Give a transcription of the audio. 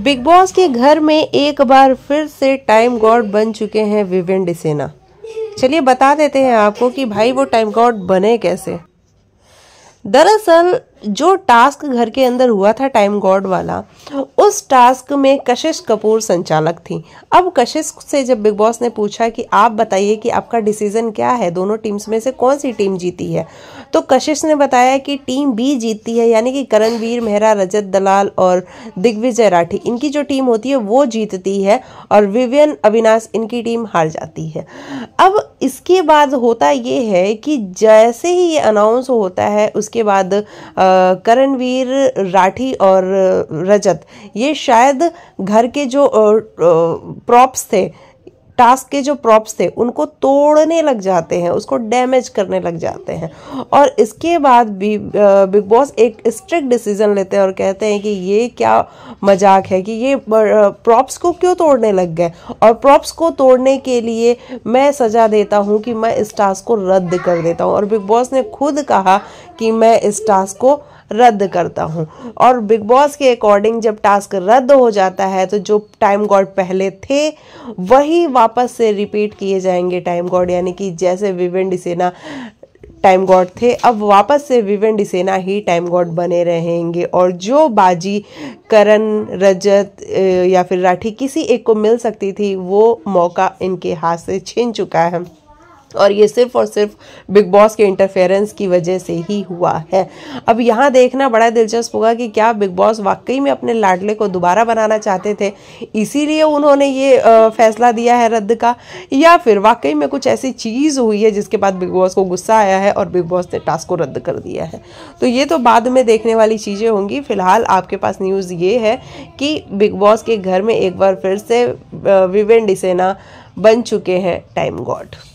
big Boss के घर में एक बार फिर से टाइम गॉड बन चुके हैं विवेन डिसेना चलिए बता देते हैं आपको कि भाई वो टाइम गॉड बने कैसे दरअसल जो टास्क घर के अंदर हुआ था टाइम गॉड वाला उस टास्क में कशिश कपूर संचालक थी अब कशिश से जब बिग बॉस ने पूछा कि आप बताइए कि आपका डिसीजन क्या है दोनों टीम्स में से कौन सी टीम जीती है तो कशिश ने बताया कि टीम बी जीतती है यानी कि करणवीर मेहरा रजत दलाल और दिग्विजय राठी इनकी जो टीम होती है वो जीतती है और विवियन अविनाश इनकी टीम हार जाती है अब इसके बाद होता ये है कि जैसे ही ये अनाउंस होता है उसके बाद आ, करणवीर राठी और रजत ये शायद घर के जो प्रॉप्स थे टास्क के जो प्रॉप्स थे उनको तोड़ने लग जाते हैं उसको डैमेज करने लग जाते हैं और इसके बाद भी बिग बॉस एक स्ट्रिक्ट डिसीजन लेते हैं और कहते हैं कि ये क्या मजाक है कि ये प्रॉप्स को क्यों तोड़ने लग गए और प्रॉप्स को तोड़ने के लिए मैं सजा देता हूँ कि मैं इस टास्क को रद्द कर देता हूँ और बिग बॉस ने खुद कहा कि मैं इस टास्क को रद्द करता हूँ और बिग बॉस के अकॉर्डिंग जब टास्क रद्द हो जाता है तो जो टाइम गॉड पहले थे वही वापस से रिपीट किए जाएंगे टाइम गॉड यानी कि जैसे विवेन डिसेना टाइम गॉड थे अब वापस से विवेन डिसेना ही टाइम गॉड बने रहेंगे और जो बाजी करण रजत या फिर राठी किसी एक को मिल सकती थी वो मौका इनके हाथ से छीन चुका है और ये सिर्फ और सिर्फ बिग बॉस के इंटरफेरेंस की वजह से ही हुआ है अब यहाँ देखना बड़ा दिलचस्प होगा कि क्या बिग बॉस वाकई में अपने लाडले को दोबारा बनाना चाहते थे इसीलिए उन्होंने ये फैसला दिया है रद्द का या फिर वाकई में कुछ ऐसी चीज़ हुई है जिसके बाद बिग बॉस को गुस्सा आया है और बिग बॉस ने टास्क को रद्द कर दिया है तो ये तो बाद में देखने वाली चीज़ें होंगी फिलहाल आपके पास न्यूज़ ये है कि बिग बॉस के घर में एक बार फिर से विवेन डिसेना बन चुके हैं टाइम गॉड